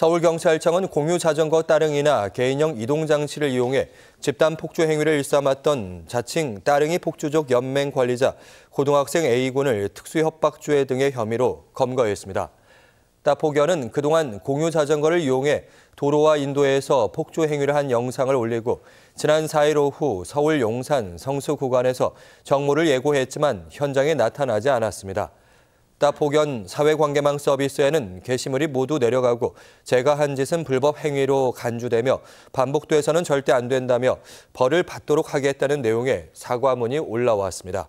서울경찰청은 공유 자전거 따릉이나 개인형 이동장치를 이용해 집단 폭주 행위를 일삼았던 자칭 따릉이 폭주족 연맹 관리자 고등학생 A군을 특수협박죄 등의 혐의로 검거했습니다. 따포견은 그동안 공유 자전거를 이용해 도로와 인도에서 폭주 행위를 한 영상을 올리고 지난 4일 오후 서울 용산 성수 구간에서 정모를 예고했지만 현장에 나타나지 않았습니다. 따포견 사회관계망 서비스에는 게시물이 모두 내려가고 제가 한 짓은 불법 행위로 간주되며 반복돼서는 절대 안 된다며 벌을 받도록 하겠다는 내용의 사과문이 올라왔습니다.